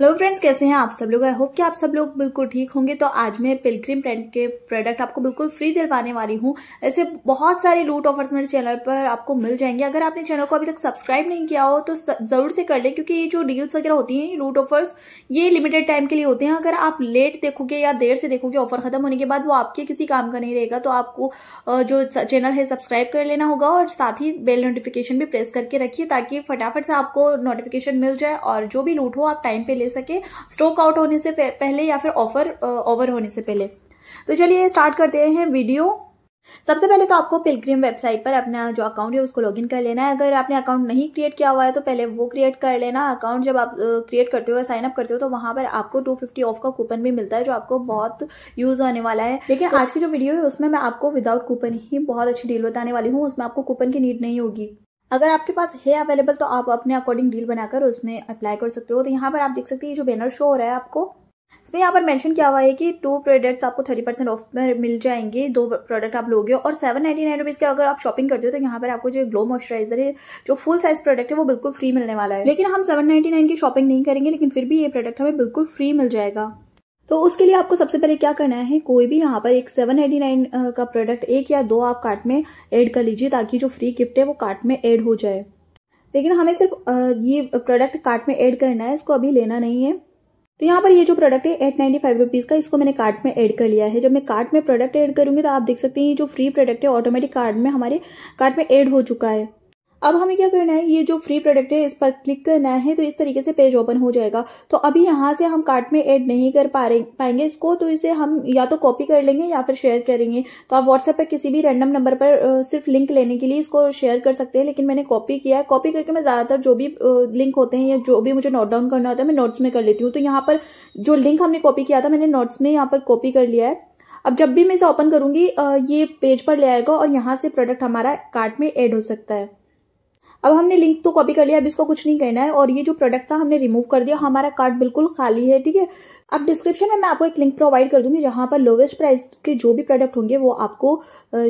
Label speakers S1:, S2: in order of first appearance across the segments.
S1: hello friends कैसे हैं आप सब लोग आई होप कि आप सब लोग बिल्कुल ठीक होंगे तो आज मैं पिलग्रिम ब्रांड के प्रोडक्ट आपको बिल्कुल फ्री दिलवाने वाली हूँ ऐसे बहुत सारे लूट ऑफर्स मेरे चैनल पर आपको मिल जाएंगे अगर आपने चैनल को अभी तक सब्सक्राइब नहीं किया हो तो जरूर से कर लें क्योंकि ये जो डील्स वगैरह होती हैं लूट ऑफर्स ये लिमिटेड टाइम के लिए होते हैं अगर आप लेट देखोगे या देर से देखोगे ऑफर खत्म होने के बाद वो आपके किसी काम का नहीं रहेगा तो आपको जो चैनल है सब्सक्राइब कर लेना होगा और साथ ही बेल नोटिफिकेशन भी प्रेस करके रखिए ताकि फटाफट से आपको नोटिफिकेशन मिल जाए और जो भी लूट हो आप टाइम पे ले सके स्टॉक आउट होने से पहले या फिर ऑफर ओवर होने से पहले तो चलिए स्टार्ट करते हैं वीडियो सबसे पहले तो आपको पिलग्रिम वेबसाइट पर अपना जो अकाउंट है उसको लॉगिन कर लेना है अगर आपने अकाउंट नहीं क्रिएट किया हुआ है तो पहले वो क्रिएट कर लेना अकाउंट जब आप क्रिएट करते हो साइन अप करते हो तो वहां पर आपको 250 ऑफ का कूपन भी मिलता है जो आपको बहुत यूज होने वाला है लेकिन तो आज की जो वीडियो है उसमें मैं आपको विदाउट कूपन ही बहुत अच्छी डील बताने वाली हूँ उसमें आपको कूपन की नीड नहीं होगी अगर आपके पास है अवेलेबल तो आप अपने अकॉर्डिंग डील बनाकर उसमें अप्लाई कर सकते हो तो यहाँ पर आप देख सकते हैं जो बैनर शो हो रहा है आपको इसमें यहाँ पर मेंशन किया हुआ है कि टू प्रोडक्ट्स आपको थर्टी परसेंट ऑफ में मिल जाएंगे दो प्रोडक्ट आप लोगे और सेवन नाइन्टी नाइन रुपीज़ के अगर आप शॉपिंग करते हो तो यहाँ पर आपको जो ग्लो मॉइस्चराइजर है जो फुल साइज प्रोडक्ट है वो बिल्कुल फ्री मिलने वाला है लेकिन हम सेवन नाइन्टी नाइन की शॉपिंग नहीं करेंगे लेकिन फिर भी ये प्रोडक्ट हमें बिल्कुल फ्री मिल जाएगा तो उसके लिए आपको सबसे पहले क्या करना है कोई भी यहाँ पर एक सेवन एटी नाइन का प्रोडक्ट एक या दो आप कार्ट में ऐड कर लीजिए ताकि जो फ्री गिफ्ट है वो कार्ट में ऐड हो जाए लेकिन हमें सिर्फ ये प्रोडक्ट कार्ट में ऐड करना है इसको अभी लेना नहीं है तो यहाँ पर ये जो प्रोडक्ट है एट नाइन्टी फाइव रुपीज़ का इसको मैंने कार्ट में ऐड कर लिया है जब मैं कार्ट में प्रोडक्ट ऐड करूंगी तो आप देख सकते हैं ये जो फ्री प्रोडक्ट है ऑटोमेटिक कार्ड में हमारे कार्ट में ऐड हो चुका है अब हमें क्या करना है ये जो फ्री प्रोडक्ट है इस पर क्लिक करना है तो इस तरीके से पेज ओपन हो जाएगा तो अभी यहाँ से हम कार्ट में ऐड नहीं कर पा रहे पाएंगे इसको तो इसे हम या तो कॉपी कर लेंगे या फिर शेयर करेंगे तो आप व्हाट्सएप पर किसी भी रैंडम नंबर पर सिर्फ लिंक लेने के लिए इसको शेयर कर सकते हैं लेकिन मैंने कॉपी किया है कॉपी करके मैं ज़्यादातर जो भी लिंक होते हैं या जो भी मुझे नोट डाउन करना होता है मैं नोट्स में कर लेती हूँ तो यहाँ पर जो लिंक हमने कॉपी किया था मैंने नोट्स में यहाँ पर कॉपी कर लिया है अब जब भी मैं इसे ओपन करूंगी ये पेज पर ले आएगा और यहाँ से प्रोडक्ट हमारा कार्ट में ऐड हो सकता है अब हमने लिंक तो कॉपी कर लिया अब इसको कुछ नहीं कहना है और ये जो प्रोडक्ट था हमने रिमूव कर दिया हमारा कार्ड बिल्कुल खाली है ठीक है अब डिस्क्रिप्शन में मैं आपको एक लिंक प्रोवाइड कर दूंगी जहां पर लोवेस्ट प्राइस के जो भी प्रोडक्ट होंगे वो आपको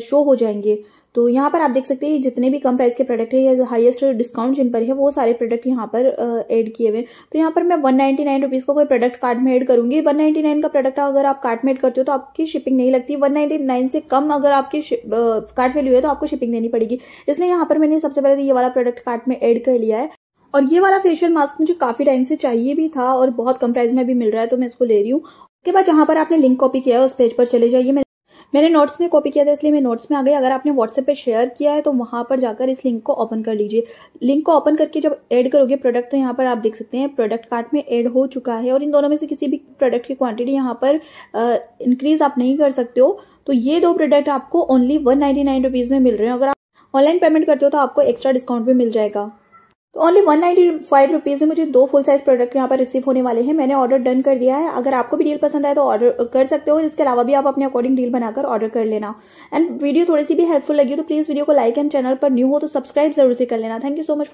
S1: शो हो जाएंगे तो यहाँ पर आप देख सकते हैं जितने भी कम प्राइस के प्रोडक्ट है या हाईएस्ट डिस्काउंट जिन पर है वो सारे प्रोडक्ट यहाँ पर ऐड किए हुए तो यहाँ पर मैं वन नाइन्टी नाइन रुपीज़ का कोई प्रोडक्ट कार्ड में ऐड करूंगी वन नाइनटी नाइन का प्रोडक्ट अगर आप कार्ड में ऐड करते हो तो आपकी शिपिंग नहीं लगती वन नाइनटी नाइन से कम अगर आपकी कार्ट वैल्यू है तो आपको शिपिंग देनी पड़ेगी इसलिए यहाँ पर मैंने सबसे पहले तो ये वाला प्रोडक्ट कार्ट में एड कर लिया है और ये वाला फेशियल मास्क मुझे काफी टाइम से चाहिए भी था और बहुत कम प्राइस में भी मिल रहा है तो मैं इसको ले रही हूँ उसके बाद जहां पर आपने लिंक कॉपी किया है उस पेज पर चले जाइए मैंने नोट्स में कॉपी किया था इसलिए मैं नोट्स में आ गई अगर आपने व्हाट्सएप पे शेयर किया है तो वहां पर जाकर इस लिंक को ओपन कर लीजिए लिंक को ओपन करके जब ऐड करोगे प्रोडक्ट तो यहाँ पर आप देख सकते हैं प्रोडक्ट कार्ट में ऐड हो चुका है और इन दोनों में से किसी भी प्रोडक्ट की क्वांटिटी यहाँ पर इंक्रीज आप नहीं कर सकते हो तो ये दो प्रोडक्ट आपको ओनली वन रुपीज में मिल रहे हैं अगर आप ऑनलाइन पेमेंट करते हो तो आपको एक्स्ट्रा डिस्काउंट भी मिल जाएगा तो only one ninety five rupees में मुझे दो फुल साइज प्रोडक्ट यहाँ पर रिसीव होने वाले हैं मैंने ऑर्डर डन कर दिया है अगर आपको भी डील पसंद आए तो ऑर्डर कर सकते हो इसके अलावा भी आप अपने अकॉर्डिंग डील बनाकर ऑर्डर कर लेना एंड वीडियो थोड़ी सी भी हेल्पफुल लगी तो प्लीज़ वीडियो को लाइक एंड चैनल पर न्यू हो तो सब्सक्राइब तो जरूर से कर लेना थैंक यू सो मच